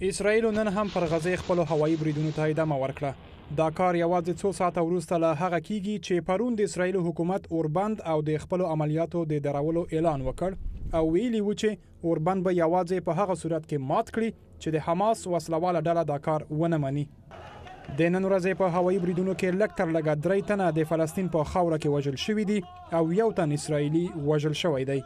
اسرائیل نن هم پر غزه خپل هوایی بریدونو ته ادامه ورکړه دا کار یوازې څو ساعته وروسته له هغه کیږي چې پرون د اسرایل حکومت اوربند او د خپل عملیاتو د درولو اعلان وکړ او ویلي و چې اوربند به یوازې په هغه صورت کې مات کړي چې د حماس وسلواله ډله دا کار ونه مني د نن ورځې په هوایي بریدونو کې لږ تر لږه درې تنه د فلسطین په خاوره کې وژل شوي دي او یو تن اسرایلی وژل شوی دی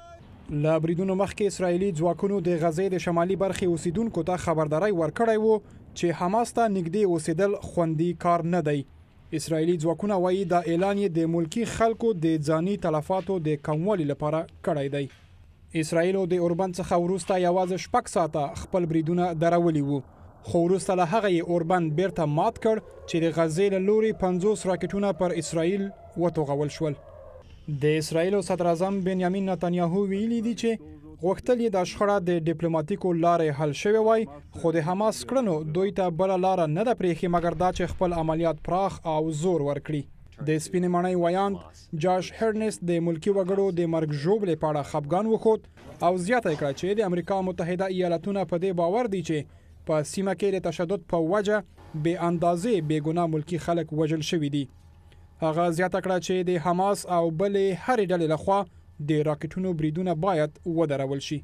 لابریدونو مخکې اسرایلی ځواکونو د غزې د شمالي برخې اوسیدونکو ته خبرداري ورکړی وو چې حماس ته نږدې اوسیدل خوندي کار نه دی اسرایلی ځواکونه وایي دا اعلان یې د ملکی خلکو د ځاني تلفاتو د کموالي لپاره کړی دی اسرایلو د اوربند څخه وروسته یوازې شپږ ساعته خپل بریدونه درولي وو خو وروسته له هغه یې اوربند بیرته مات کړ چې د غزې له لوري 50 راکټونه پر اسرایل وتوغول شول د اسرایل صدر اعظم بنیامین نتانیاهو ویلي دی چې غوښتل یې د شخړه د ډیپلوماټیکو لارې حل شوی وای خو د حماس کړنو دوی ته بل لار نه د پریخي مګر دا چې خپل عملیات پراخ او زور ورکړي د سپینې مڼې ویاند جاش هرنس د ملکی وګړو د مرګ ژوبلې په اړه خپګان وخوت او زیاته کړه چې د امریکا متحده ایالاتونو په دې باور دي چې په سیمه کې د تشدد په وجه به اندازې بیګناه ملکی خلک وژل شوی دي هغه زیاته کړه چې د حماس او بلې هرې ډلې لخوا د راکټونو بریدونه باید ودرول شي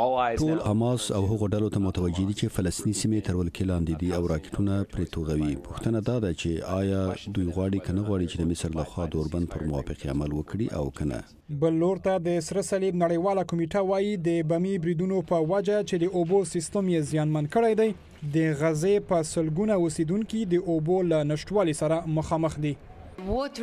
ټول حماس او هغو ډلو ته متوجه دي چې فلسطیني سیمې تر ولکې لاندې دي او راکټونه پرې توغوي پوښتنه دا ده چې آیا دوی غواړي کنه غواړي چې د مصر لخوا دوربند پر موافقې عمل وکړي او کنه بل لور ته د سره صلیب نړیواله کمیټه وایي د بمی بریدونو په وجه چې د اوبو سیستم یې زیانمن کړی دی د غزې په سلګونه اوسیدونکو د اوبو له نشټوالي سره مخامخ دي د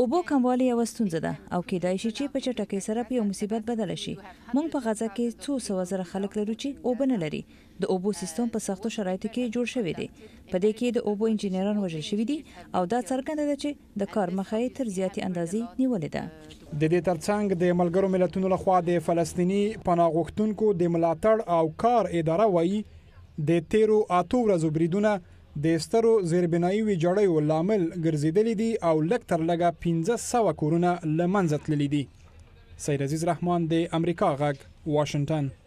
اوبو کموالی یو ستونزه ده او کېدای شي چې په چټکۍ سره په یو مصیبت بدل شي موږ په غزا کې څو سو زره خلک لرو چې اوبه نه لري د اوبو سیستم په سختو شرایطو کې جوړ شوی دی په دې کې د اوبو انجنیران وژل شوی دي او دا څرګنده ده چې د کار مخه تر زیاتې اندازې نیولې ده د دې ترڅنګ د ملګرو ملتونو لخوا د فلسطینی پناه غوښتونکو د ملاتړ او کار اداره وایي د تیرو اتو ورځو بریدونه د سترو زیربنایي ویجاړیو لامل ګرځیدلې دي او لږ تر لږه 1500 کورونه له منځه تللي دي سید عزیز رحمان د امریکا غږ واشنگټن